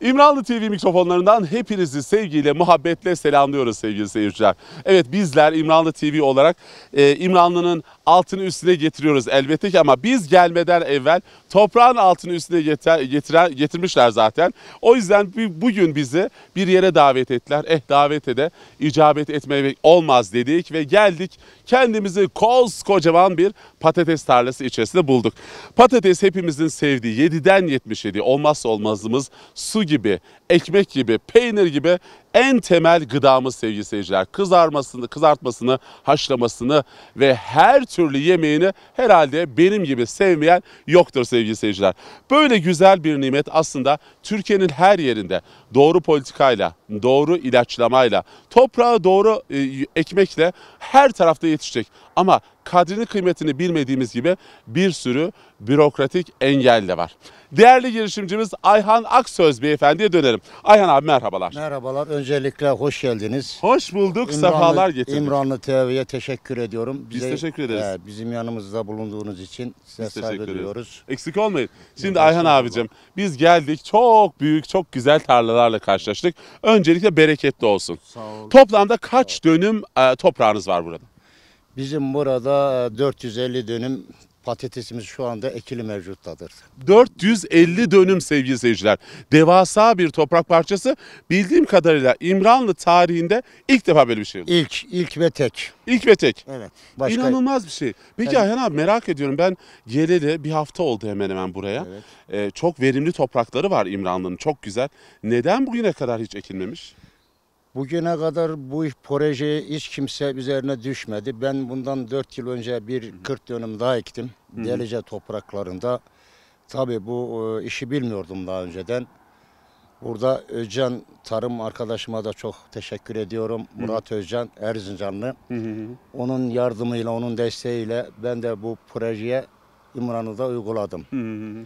İmralı TV mikrofonlarından hepinizi sevgiyle, muhabbetle selamlıyoruz sevgili seyirciler. Evet bizler İmralı TV olarak e, İmranlı'nın altını üstüne getiriyoruz elbette ki ama biz gelmeden evvel toprağın altını üstüne getir, getiren, getirmişler zaten. O yüzden bugün bizi bir yere davet ettiler. Eh davete de icabet etmemek olmaz dedik ve geldik kendimizi koskocaman bir patates tarlası içerisinde bulduk. Patates hepimizin sevdiği 7'den 77 olmazsa olmazımız su gibi, ekmek gibi, peynir gibi en temel gıdamız sevgili seyirciler. Kızarmasını, kızartmasını, haşlamasını ve her türlü yemeğini herhalde benim gibi sevmeyen yoktur sevgili seyirciler. Böyle güzel bir nimet aslında Türkiye'nin her yerinde doğru politikayla, doğru ilaçlamayla, toprağı doğru e, ekmekle her tarafta yetişecek. Ama kadrini kıymetini bilmediğimiz gibi bir sürü bürokratik engel de var. Değerli girişimcimiz Ayhan Aksöz beyefendiye dönelim. Ayhan abi merhabalar. Merhabalar. Öncelikle hoş geldiniz. Hoş bulduk. İmranlı, sefalar getirdiniz. İmranlı TV'ye teşekkür ediyorum. Bize, Biz teşekkür ederiz. E, bizim yanımızda bulunduğunuz için size Biz saygı duyuyoruz. Eksik olmayın. Şimdi Ayhan şey abicim biz geldik çok büyük çok güzel tarlalarla karşılaştık. Öncelikle bereketli olsun. Sağ olun. Toplamda kaç dönüm e, toprağınız var burada? Bizim burada 450 e, dönüm Patatesimiz şu anda ekili mevcuttadır. 450 dönüm sevgili seyirciler. Devasa bir toprak parçası. Bildiğim kadarıyla İmranlı tarihinde ilk defa böyle bir şey oldu. İlk, ilk ve tek. İlk ve tek. Evet. Başka... İnanılmaz bir şey. Peki evet. Ayhan abi merak ediyorum ben geleli bir hafta oldu hemen hemen buraya. Evet. Ee, çok verimli toprakları var İmranlı'nın çok güzel. Neden bugüne kadar hiç ekilmemiş? Bugüne kadar bu proje hiç kimse üzerine düşmedi. Ben bundan 4 yıl önce bir 40 dönüm daha ektim. Hı Delice topraklarında. Tabii bu e, işi bilmiyordum daha önceden. Burada Özcan Tarım arkadaşıma da çok teşekkür ediyorum. Hı. Murat Özcan Erzincanlı. Hı hı. Onun yardımıyla, onun desteğiyle ben de bu projeye İmran'ı da uyguladım. Hı hı.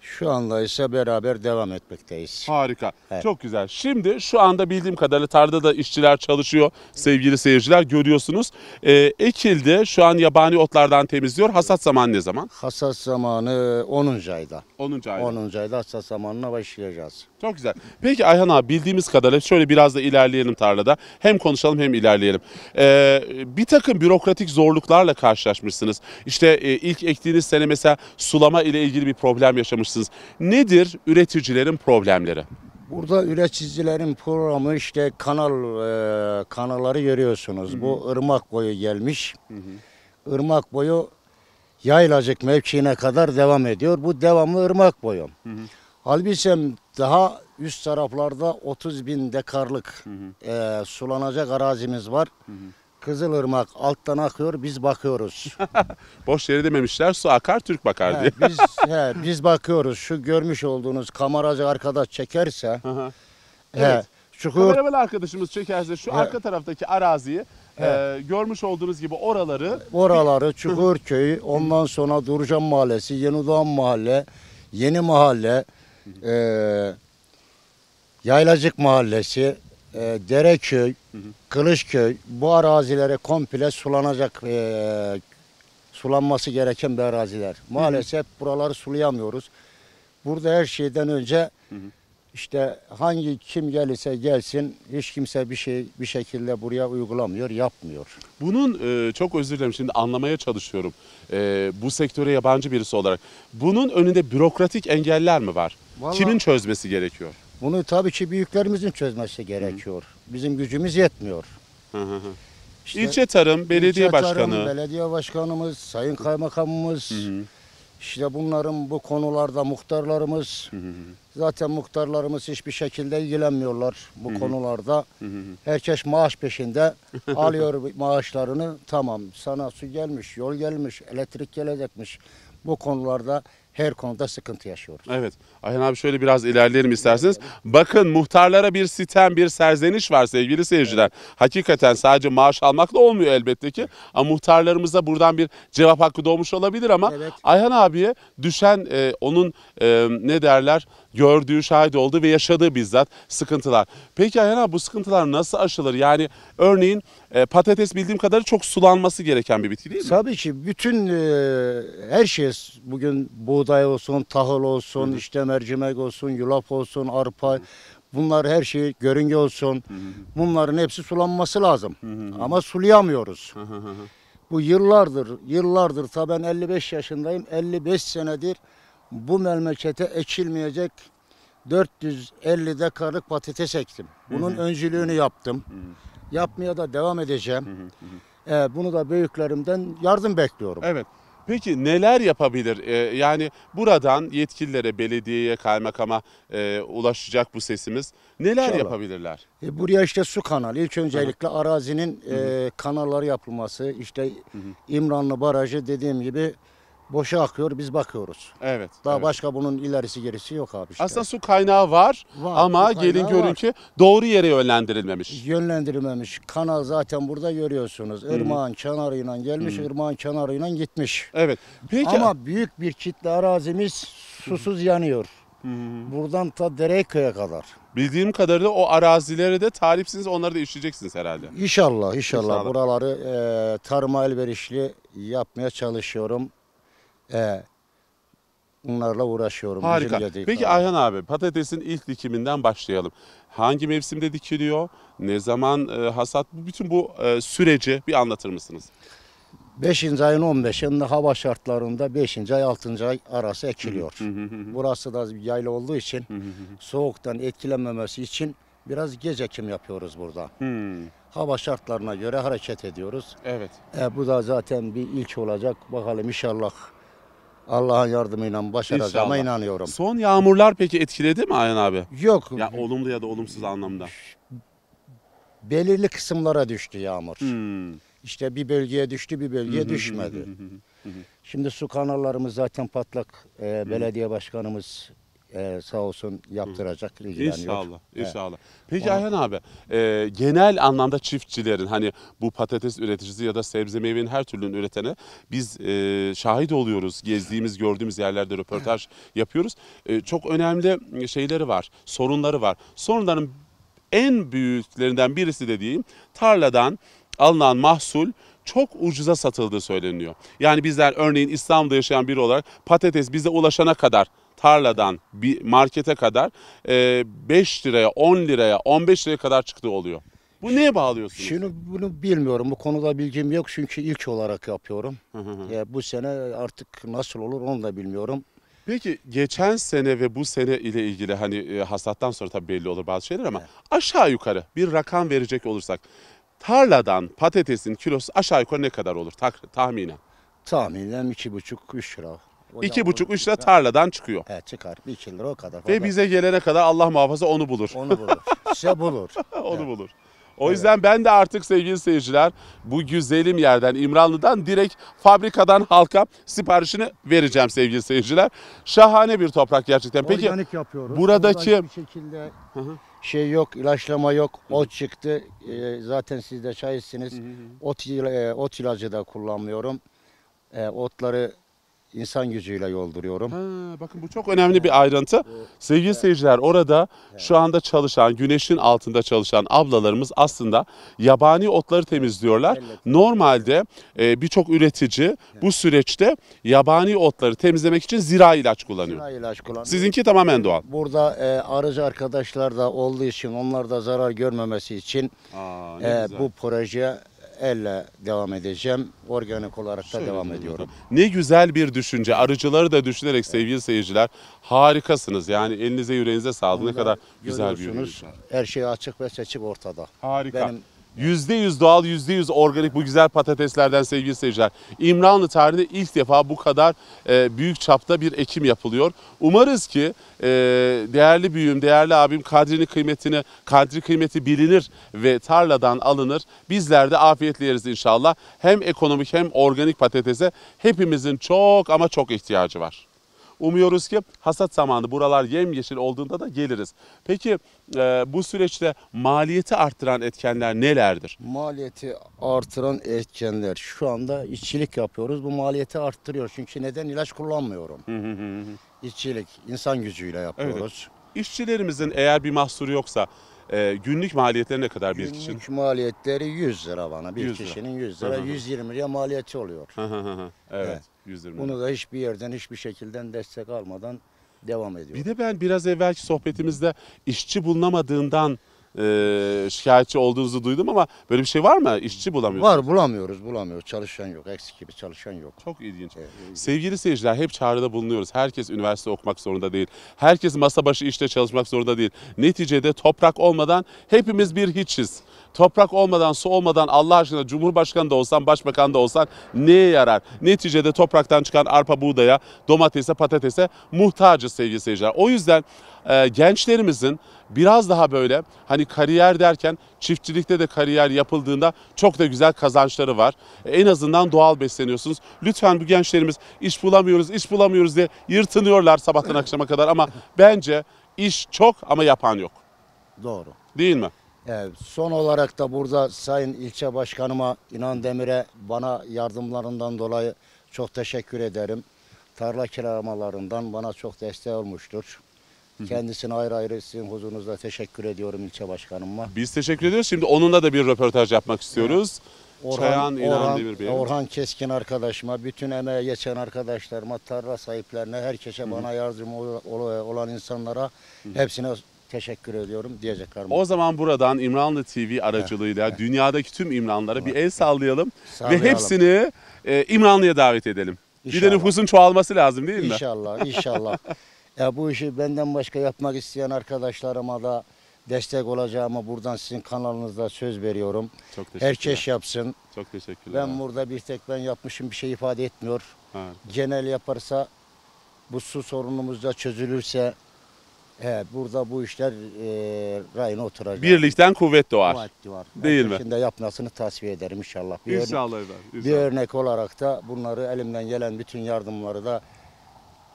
Şu anda ise beraber devam etmekteyiz. Harika. Evet. Çok güzel. Şimdi şu anda bildiğim kadarıyla tarlada da işçiler çalışıyor. Sevgili seyirciler görüyorsunuz. Ee, ekildi. Şu an yabani otlardan temizliyor. Hasat zamanı ne zaman? Hasat zamanı 10. ayda. 10. ayda. 10. ayda hasat zamanına başlayacağız. Çok güzel. Peki Ayhan abi bildiğimiz kadarıyla şöyle biraz da ilerleyelim tarlada. Hem konuşalım hem ilerleyelim. Ee, bir takım bürokratik zorluklarla karşılaşmışsınız. İşte e, ilk ektiğiniz sene mesela sulama ile ilgili bir problem yaşamışsınız çalışırsınız. Nedir üreticilerin problemleri? Burada üreticilerin programı işte kanal e, kanalları görüyorsunuz. Hı hı. Bu ırmak boyu gelmiş. Hı hı. Irmak boyu yaylacık mevkiine kadar devam ediyor. Bu devamlı ırmak boyu. Hı hı. Halbuki daha üst taraflarda 30 bin dekarlık hı hı. E, sulanacak arazimiz var. Hı hı. Kızılırmak alttan akıyor biz bakıyoruz. Boş yere dememişler su akar Türk bakar diye. He, biz, he, biz bakıyoruz şu görmüş olduğunuz kameracı arkadaş çekerse. Aha. Evet. He, Kameraman arkadaşımız çekerse şu he. arka taraftaki araziyi e, görmüş olduğunuz gibi oraları. Oraları Çukurköy ondan sonra Durcan Mahallesi, Yenidoğan Mahalle, Yeni Mahalle, e, Yaylacık Mahallesi, e, Dereköy, Kılıçköy bu arazilere komple sulanacak e, sulanması gereken bir araziler. Maalesef hı hı. buraları sulayamıyoruz. Burada her şeyden önce işte hangi kim gelirse gelsin hiç kimse bir şey bir şekilde buraya uygulamıyor, yapmıyor. Bunun e, çok özür dilerim şimdi anlamaya çalışıyorum. E, bu sektöre yabancı birisi olarak bunun önünde bürokratik engeller mi var? Vallahi, Kimin çözmesi gerekiyor? Bunu tabii ki büyüklerimizin çözmesi gerekiyor. Hı. Bizim gücümüz yetmiyor. Hı hı. İşte İlçe Tarım Belediye İlçe Başkanı. Tarım, belediye Başkanımız, Sayın Kaymakamımız, hı hı. işte bunların bu konularda muhtarlarımız, hı hı. zaten muhtarlarımız hiçbir şekilde ilgilenmiyorlar bu hı hı. konularda. Hı hı. Herkes maaş peşinde alıyor maaşlarını, tamam sana su gelmiş, yol gelmiş, elektrik gelecekmiş. Bu konularda her konuda sıkıntı yaşıyoruz. Evet. Ayhan abi şöyle biraz ilerleyelim isterseniz. Bakın muhtarlara bir sitem, bir serzeniş var sevgili seyirciler. Hakikaten sadece maaş almakla olmuyor elbette ki. Ama muhtarlarımıza buradan bir cevap hakkı doğmuş olabilir ama Evet. Ayhan abiye düşen e, onun e, ne derler gördüğü, şahit olduğu ve yaşadığı bizzat sıkıntılar. Peki Ayhan abi bu sıkıntılar nasıl aşılır? Yani örneğin e, patates bildiğim kadarıyla çok sulanması gereken bir bitki değil mi? Tabii ki bütün e, her şey bugün buğday olsun, tahıl olsun, Hı. işte mercimek olsun, yulaf olsun, arpa Bunlar her şey görünge olsun. Hı hı. Bunların hepsi sulanması lazım. Hı hı. Ama sulayamıyoruz. hı hı. Bu yıllardır, yıllardır. Ta ben 55 yaşındayım. 55 senedir bu memlekete ekilmeyecek 450 dekarlık patates ektim. Bunun hı hı. öncülüğünü yaptım. Hı hı. Yapmaya da devam edeceğim. Hı hı hı. Ee, bunu da büyüklerimden yardım bekliyorum. Evet. Peki neler yapabilir? Ee, yani buradan yetkililere, belediyeye, kaymakama e, ulaşacak bu sesimiz. Neler İnşallah. yapabilirler? E, buraya işte su kanalı. İlk öncelikle Hı. arazinin Hı -hı. e, kanalları yapılması. işte Hı -hı. İmranlı Barajı dediğim gibi boşa akıyor biz bakıyoruz. Evet. Daha evet. başka bunun ilerisi gerisi yok abi işte. Aslında su kaynağı var, var ama kaynağı gelin görün ki doğru yere yönlendirilmemiş. Yönlendirilmemiş. Kanal zaten burada görüyorsunuz. Irmağın kenarıyla gelmiş, hmm. ırmağın kenarıyla gitmiş. Evet. Peki. Ama büyük bir kitle arazimiz susuz yanıyor. Hmm. Buradan ta Dereyköy'e kadar. Bildiğim kadarıyla o arazileri de tarifsiniz onları da işleyeceksiniz herhalde. İnşallah inşallah, inşallah. buraları e, tarıma elverişli yapmaya çalışıyorum. E, bunlarla uğraşıyorum. Harika. Peki falan. Ayhan abi patatesin ilk dikiminden başlayalım. Hangi mevsimde dikiliyor? Ne zaman e, hasat? Bütün bu e, süreci bir anlatır mısınız? 5. ayın 15'inde hava şartlarında 5. ay 6. ay arası ekiliyor. Burası da yayla olduğu için soğuktan etkilenmemesi için biraz gece ekim yapıyoruz burada. Hava şartlarına göre hareket ediyoruz. Evet. E, bu da zaten bir ilk olacak. Bakalım inşallah Allah'ın yardımıyla başaracağıma İnşallah. inanıyorum. Son yağmurlar peki etkiledi mi Ayhan abi? Yok. Ya olumlu ya da olumsuz anlamda. Belirli kısımlara düştü yağmur. Hmm. İşte bir bölgeye düştü bir bölgeye düşmedi. Şimdi su kanallarımız zaten patlak. Ee, belediye başkanımız e, sağ olsun yaptıracak ilgileniyor. İnşallah, inşallah. Peki Ayhan abi, e, genel anlamda çiftçilerin hani bu patates üreticisi ya da sebze meyvenin her türlünü üretene biz e, şahit oluyoruz. Gezdiğimiz, gördüğümüz yerlerde röportaj yapıyoruz. E, çok önemli şeyleri var, sorunları var. Sorunların en büyüklerinden birisi dediğim tarladan alınan mahsul çok ucuza satıldığı söyleniyor. Yani bizler örneğin İstanbul'da yaşayan biri olarak patates bize ulaşana kadar tarladan bir markete kadar e, 5 liraya, 10 liraya, 15 liraya kadar çıktığı oluyor. Bu neye bağlıyorsunuz? Şimdi bunu bilmiyorum. Bu konuda bilgim yok çünkü ilk olarak yapıyorum. Hı hı hı. bu sene artık nasıl olur onu da bilmiyorum. Peki geçen sene ve bu sene ile ilgili hani e, hasattan sonra tabii belli olur bazı şeyler ama Evet. aşağı yukarı bir rakam verecek olursak tarladan patatesin kilosu aşağı yukarı ne kadar olur tak, tahminen? Tahminen 2,5-3 lira. İki buçuk üç lira tarladan çıkıyor. Evet çıkar. Bir iki lira o kadar. Ve bize gelene kadar Allah muhafaza onu bulur. Onu bulur. Şey bulur. onu evet. bulur. O yüzden ben de artık sevgili seyirciler bu güzelim yerden İmralı'dan direkt fabrikadan halka siparişini vereceğim sevgili seyirciler. Şahane bir toprak gerçekten. Peki Organik yapıyoruz. buradaki bir şekilde şey yok, ilaçlama yok. Ot çıktı. Ee, zaten siz de şahitsiniz. Hı ot e, ot ilacı da kullanmıyorum. Ee, otları insan gücüyle yolduruyorum. Ha, bakın bu çok önemli bir ayrıntı. Sevgili seyirciler orada şu anda çalışan, güneşin altında çalışan ablalarımız aslında yabani otları temizliyorlar. Normalde e, birçok üretici bu süreçte yabani otları temizlemek için zira ilaç kullanıyor. Zira ilaç kullanıyor. Sizinki tamamen doğal. Burada e, arıcı arkadaşlar da olduğu için onlar da zarar görmemesi için Aa, e, bu projeye elle devam edeceğim. Organik olarak da Şöyle devam ediyorum. Ne güzel bir düşünce. Arıcıları da düşünerek sevgili seyirciler harikasınız. Yani elinize yüreğinize sağlık. Ne kadar güzel bir Görüyorsunuz, Her şey açık ve seçik ortada. Harika. Benim %100 doğal, %100 organik bu güzel patateslerden sevgili seyirciler. İmranlı tarihinde ilk defa bu kadar e, büyük çapta bir ekim yapılıyor. Umarız ki e, değerli büyüğüm, değerli abim kadrini kıymetini, kadri kıymeti bilinir ve tarladan alınır. Bizler de afiyetle yeriz inşallah. Hem ekonomik hem organik patatese hepimizin çok ama çok ihtiyacı var. Umuyoruz ki hasat zamanı buralar yemyeşil olduğunda da geliriz. Peki e, bu süreçte maliyeti arttıran etkenler nelerdir? Maliyeti artıran etkenler şu anda işçilik yapıyoruz. Bu maliyeti arttırıyor. Çünkü neden ilaç kullanmıyorum. İşçilik, insan gücüyle yapıyoruz. Evet. İşçilerimizin eğer bir mahsuru yoksa e, günlük maliyetleri ne kadar günlük bir kişinin? Günlük maliyetleri 100 lira bana. Bir 100 lira. kişinin 100 lira, 120 liraya maliyeti oluyor. Evet. evet. 120. Bunu da hiçbir yerden hiçbir şekilde destek almadan devam ediyor. Bir de ben biraz evvelki sohbetimizde işçi bulunamadığından e, şikayetçi olduğunuzu duydum ama böyle bir şey var mı? İşçi bulamıyoruz? Var bulamıyoruz bulamıyoruz. Çalışan yok. Eksik gibi çalışan yok. Çok ilginç. Evet, ilginç. Sevgili seyirciler hep çağrıda bulunuyoruz. Herkes üniversite okumak zorunda değil. Herkes masa başı işte çalışmak zorunda değil. Neticede toprak olmadan hepimiz bir hiçiz. Toprak olmadan, su olmadan Allah aşkına Cumhurbaşkanı da olsan, başbakan da olsan neye yarar? Neticede topraktan çıkan arpa buğdaya, domatese, patatese muhtacız sevgili seyirciler. O yüzden e, gençlerimizin biraz daha böyle hani kariyer derken çiftçilikte de kariyer yapıldığında çok da güzel kazançları var. E, en azından doğal besleniyorsunuz. Lütfen bu gençlerimiz iş bulamıyoruz, iş bulamıyoruz diye yırtınıyorlar sabahtan akşama kadar ama bence iş çok ama yapan yok. Doğru. Değil mi? Ee, son olarak da burada Sayın İlçe Başkanıma İnan Demir'e bana yardımlarından dolayı çok teşekkür ederim. Tarla kiralamalarından bana çok destek olmuştur. Kendisine ayrı ayrı sizin huzurunuzda teşekkür ediyorum ilçe başkanıma. Biz teşekkür ediyoruz. Şimdi onunla da bir röportaj yapmak istiyoruz. Orhan, Çayan İnan Orhan, Demir Bey. Orhan Keskin arkadaşıma, bütün emeğe geçen arkadaşlarıma, tarla sahiplerine, herkese Hı -hı. bana yardım olan insanlara hepsine teşekkür ediyorum diyeceklerim. O zaman buradan İmranlı TV aracılığıyla dünyadaki tüm İmranlara bir el sallayalım, sallayalım. ve hepsini e, İmranlı'ya davet edelim. İnşallah. Bir de nüfusun çoğalması lazım değil mi? İnşallah, inşallah. ya bu işi benden başka yapmak isteyen arkadaşlarıma da destek olacağıma buradan sizin kanalınızda söz veriyorum. Çok teşekkürler. Herkes yapsın. Çok teşekkürler. Ben burada bir tek ben yapmışım bir şey ifade etmiyor. Evet. Genel yaparsa bu su sorunumuz da çözülürse Evet burada bu işler e, rayına oturacak. Birlikten kuvvet doğar. Kuvvet doğar. Değil mi? Şimdi yapmasını tasfiye ederim inşallah. Bir inşallah örnek, efendim. İnşallah. Bir örnek olarak da bunları elimden gelen bütün yardımları da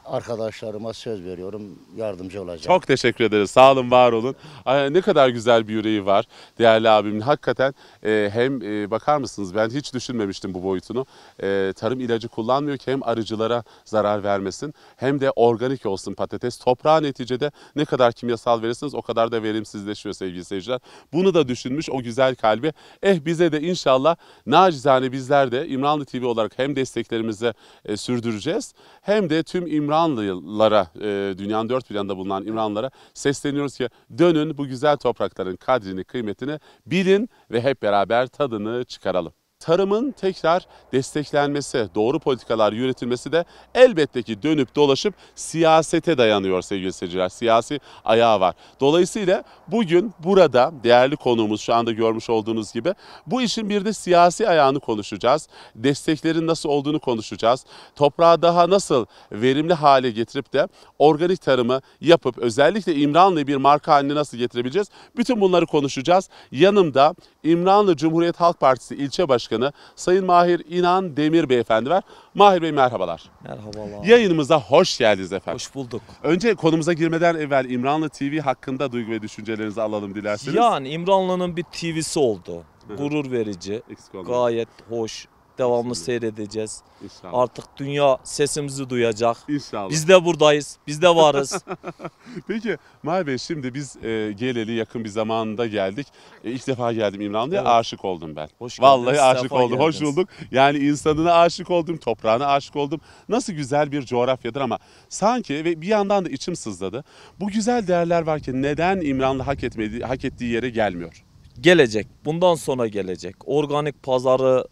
arkadaşlarıma söz veriyorum yardımcı olacağım. Çok teşekkür ederiz. Sağ olun, var olun. Ne kadar güzel bir yüreği var değerli abim. Hakikaten e, hem e, bakar mısınız ben hiç düşünmemiştim bu boyutunu. E, tarım ilacı kullanmıyor ki hem arıcılara zarar vermesin hem de organik olsun patates. Toprağa neticede ne kadar kimyasal verirsiniz o kadar da verimsizleşiyor sevgili seyirciler. Bunu da düşünmüş o güzel kalbi. Eh bize de inşallah nacizane bizler de İmranlı TV olarak hem desteklerimizi sürdüreceğiz hem de tüm İmranlı İmranlılara, e, dünyanın dört bir yanında bulunan İmranlılara sesleniyoruz ki dönün bu güzel toprakların kadrini, kıymetini bilin ve hep beraber tadını çıkaralım tarımın tekrar desteklenmesi, doğru politikalar yürütülmesi de elbette ki dönüp dolaşıp siyasete dayanıyor sevgili seyirciler. Siyasi ayağı var. Dolayısıyla bugün burada değerli konuğumuz şu anda görmüş olduğunuz gibi bu işin bir de siyasi ayağını konuşacağız. Desteklerin nasıl olduğunu konuşacağız. Toprağı daha nasıl verimli hale getirip de organik tarımı yapıp özellikle İmranlı'yı bir marka haline nasıl getirebileceğiz? Bütün bunları konuşacağız. Yanımda İmranlı Cumhuriyet Halk Partisi ilçe başkanı Sayın Mahir İnan Demir Beyefendi var. Mahir Bey merhabalar. Merhabalar. Yayınımıza hoş geldiniz efendim. Hoş bulduk. Önce konumuza girmeden evvel İmranlı TV hakkında duygu ve düşüncelerinizi alalım dilerseniz. Yani İmranlı'nın bir TV'si oldu. Gurur verici. Gayet hoş. Devamlı Kesinlikle. seyredeceğiz. İnşallah. Artık dünya sesimizi duyacak. İnşallah. Biz de buradayız. Biz de varız. Peki Mahir Bey şimdi biz e, geleli yakın bir zamanda geldik. E, ilk defa geldim İmranlı'ya evet. aşık oldum ben. Hoş Vallahi aşık oldum. Geldiniz. Hoş bulduk. Yani insanına aşık oldum, toprağına aşık oldum. Nasıl güzel bir coğrafyadır ama sanki ve bir yandan da içim sızladı. Bu güzel değerler varken neden İmranlı hak etmediği hak ettiği yere gelmiyor? Gelecek. Bundan sonra gelecek. Organik pazarı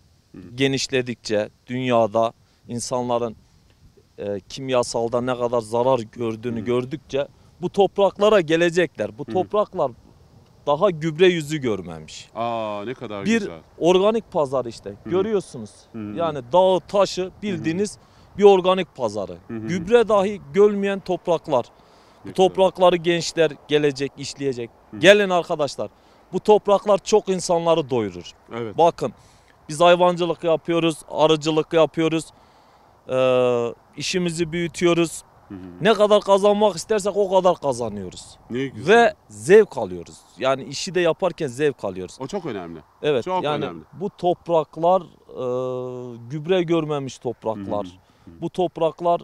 genişledikçe dünyada insanların e, kimyasalda ne kadar zarar gördüğünü Hı. gördükçe bu topraklara gelecekler. Bu Hı. topraklar daha gübre yüzü görmemiş. Aa ne kadar bir güzel. Bir organik pazar işte. Hı. Görüyorsunuz. Hı. Yani dağı taşı bildiğiniz Hı. bir organik pazarı. Hı. Gübre dahi görmeyen topraklar. Ne bu toprakları güzel. gençler gelecek, işleyecek. Hı. Gelin arkadaşlar. Bu topraklar çok insanları doyurur. Evet. Bakın biz hayvancılık yapıyoruz, arıcılık yapıyoruz. Ee, işimizi büyütüyoruz. Ne kadar kazanmak istersek o kadar kazanıyoruz. Ne güzel. Ve zevk alıyoruz. Yani işi de yaparken zevk alıyoruz. O çok önemli. Evet. Çok yani önemli. bu topraklar e, gübre görmemiş topraklar. Hı hı. Bu topraklar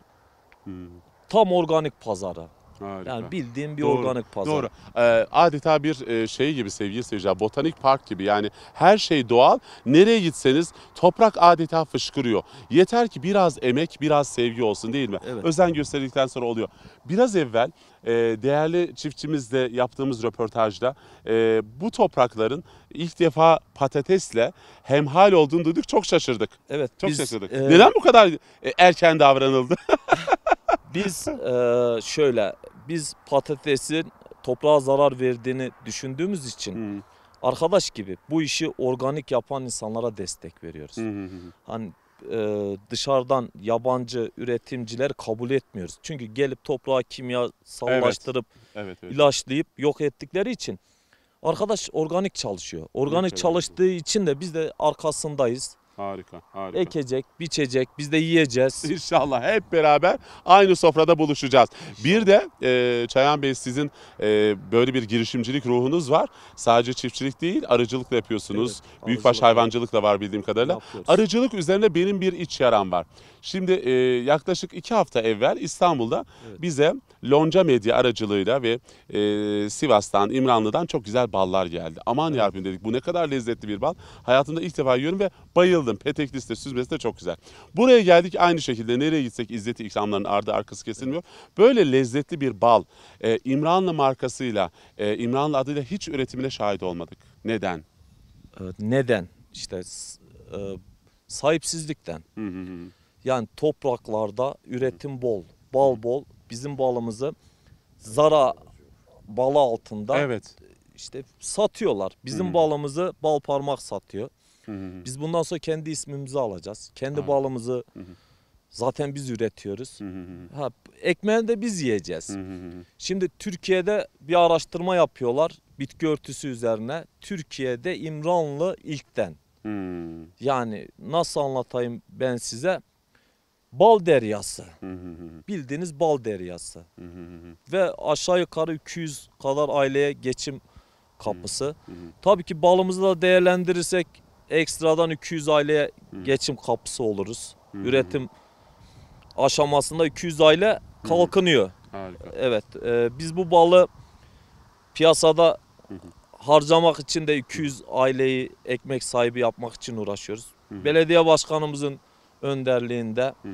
hı hı. tam organik pazarı. Harika. Yani bildiğim bir Doğru. organik pazar. Doğru. Ee, adeta bir e, şey gibi sevgili seyirciler, botanik park gibi yani her şey doğal. Nereye gitseniz toprak adeta fışkırıyor. Yeter ki biraz emek, biraz sevgi olsun değil mi? Evet. Özen gösterildikten sonra oluyor. Biraz evvel e, değerli çiftçimizle yaptığımız röportajda e, bu toprakların ilk defa patatesle hemhal olduğunu duyduk. Çok şaşırdık. Evet. Çok biz, şaşırdık. E... Neden bu kadar e, erken davranıldı? Biz e, şöyle biz patatesin toprağa zarar verdiğini düşündüğümüz için hmm. arkadaş gibi bu işi organik yapan insanlara destek veriyoruz. Hmm. Hani e, dışarıdan yabancı üretimciler kabul etmiyoruz. Çünkü gelip toprağa kimya sallaştırıp evet. Evet, evet. ilaçlayıp yok ettikleri için arkadaş organik çalışıyor. Organik evet, evet. çalıştığı için de biz de arkasındayız. Harika, harika. Ekecek, biçecek, biz de yiyeceğiz. İnşallah hep beraber aynı sofrada buluşacağız. Bir de e, Çayan Bey sizin e, böyle bir girişimcilik ruhunuz var. Sadece çiftçilik değil, arıcılık da yapıyorsunuz. Evet, Büyükbaş hayvancılık da var bildiğim kadarıyla. Arıcılık üzerine benim bir iç yaram var. Şimdi e, yaklaşık iki hafta evvel İstanbul'da evet. bize Lonca Medya aracılığıyla ve e, Sivas'tan, İmranlı'dan çok güzel ballar geldi. Aman evet. yarabbim dedik bu ne kadar lezzetli bir bal. Hayatımda ilk defa yiyorum ve bayıldım. Petekliste, süzmesi de çok güzel. Buraya geldik aynı şekilde nereye gitsek izzeti ikramların ardı arkası kesilmiyor. Böyle lezzetli bir bal e, İmranlı markasıyla, e, İmranlı adıyla hiç üretimine şahit olmadık. Neden? neden? İşte e, sahipsizlikten. Hı hı hı. Yani topraklarda üretim bol, bal bol. Bizim balımızı zara balı altında evet. işte satıyorlar. Bizim hı balımızı bal parmak satıyor. hı Biz bundan sonra kendi ismimizi alacağız. Kendi ha. balımızı hı zaten biz üretiyoruz. hı Ha, ekmeğini de biz yiyeceğiz. hı Şimdi Türkiye'de bir araştırma yapıyorlar bitki örtüsü üzerine. Türkiye'de İmranlı ilkten. hı Yani nasıl anlatayım ben size? Bal deryası. Bildiğiniz bal deryası. Ve aşağı yukarı 200 kadar aileye geçim kapısı. Tabii ki balımızı da değerlendirirsek ekstradan 200 aileye geçim kapısı oluruz. Üretim aşamasında 200 aile kalkınıyor. Harika. Evet. E, biz bu balı piyasada harcamak için de 200 aileyi ekmek sahibi yapmak için uğraşıyoruz. Belediye başkanımızın önderliğinde hı hı.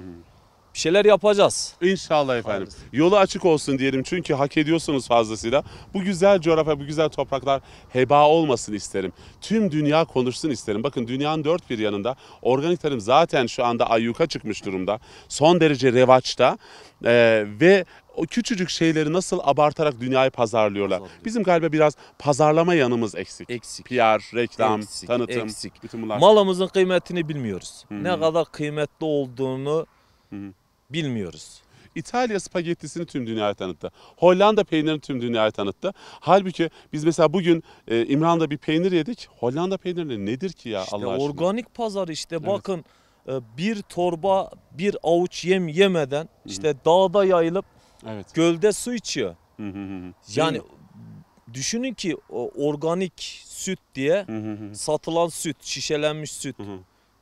bir şeyler yapacağız. İnşallah efendim. Hayırlısı. Yolu açık olsun diyelim çünkü hak ediyorsunuz fazlasıyla. Bu güzel coğrafya, bu güzel topraklar heba olmasın isterim. Tüm dünya konuşsun isterim. Bakın dünyanın dört bir yanında organik tarım zaten şu anda ayyuka çıkmış durumda. Son derece revaçta ee, ve o küçücük şeyleri nasıl abartarak dünyayı pazarlıyorlar. Pazarlıyor. Bizim galiba biraz pazarlama yanımız eksik. Eksik. PR, reklam, eksik, tanıtım. Eksik. Bütün bunlar. Malımızın kıymetini bilmiyoruz. Hı-hı. Ne kadar kıymetli olduğunu Hı-hı. bilmiyoruz. İtalya spagettisini tüm dünyaya tanıttı. Hollanda peynirini tüm dünyaya tanıttı. Halbuki biz mesela bugün e, İmran'da bir peynir yedik. Hollanda peynirleri nedir ki ya işte Allah aşkına? organik pazar işte evet. bakın e, bir torba bir avuç yem yemeden işte Hı-hı. dağda yayılıp Evet. Gölde su içiyor. Hı hı hı. Yani düşünün ki organik süt diye satılan süt, şişelenmiş süt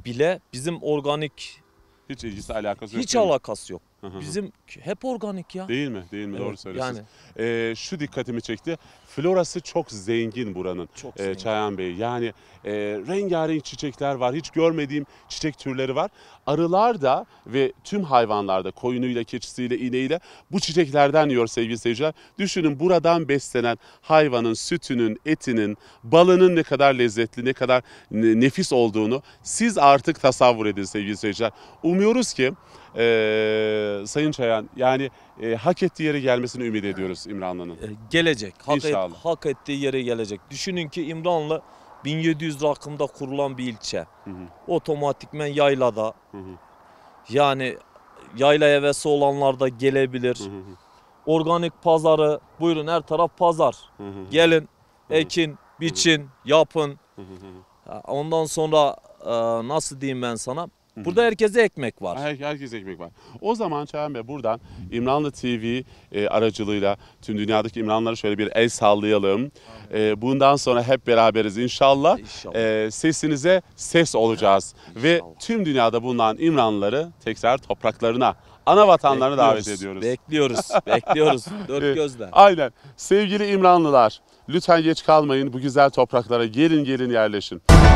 bile bizim organik hiç ilgisi alakası yok. Hiç alakası yok. Bizim hep organik ya. Değil mi? Değil mi? Evet, Doğru söylüyorsunuz. Ee, şu dikkatimi çekti. Florası çok zengin buranın Çok e, zengin. Çayan Bey. Yani e, rengarenk çiçekler var. Hiç görmediğim çiçek türleri var. Arılar da ve tüm hayvanlarda koyunuyla, keçisiyle, ineğiyle bu çiçeklerden yiyor sevgili seyirciler. Düşünün buradan beslenen hayvanın sütünün, etinin, balının ne kadar lezzetli, ne kadar nefis olduğunu siz artık tasavvur edin sevgili seyirciler. Umuyoruz ki e, Sayın Çayan yani e, hak ettiği yere gelmesini ümit ediyoruz İmranlı'nın. Ee, gelecek. Hak, İnşallah. Et, hak ettiği yere gelecek. Düşünün ki İmranlı 1700 rakımda kurulan bir ilçe. Hı hı. Otomatikmen yaylada. Hı hı. Yani yayla hevesi olanlar da gelebilir. Hı hı. Organik pazarı buyurun her taraf pazar. Hı hı. Gelin ekin, biçin, hı hı. yapın. Hı hı. Ondan sonra e, nasıl diyeyim ben sana? Burada herkese ekmek var. Her, herkese ekmek var. O zaman Çağan Bey buradan İmranlı TV e, aracılığıyla tüm dünyadaki İmranlılara şöyle bir el sallayalım. E, bundan sonra hep beraberiz inşallah. İnşallah. E, sesinize ses olacağız. Ve tüm dünyada bulunan İmranlıları tekrar topraklarına, ana vatanlarına davet ediyoruz. Bekliyoruz, bekliyoruz. Dört e, gözle. Aynen. Sevgili İmranlılar, lütfen geç kalmayın. Bu güzel topraklara gelin gelin yerleşin.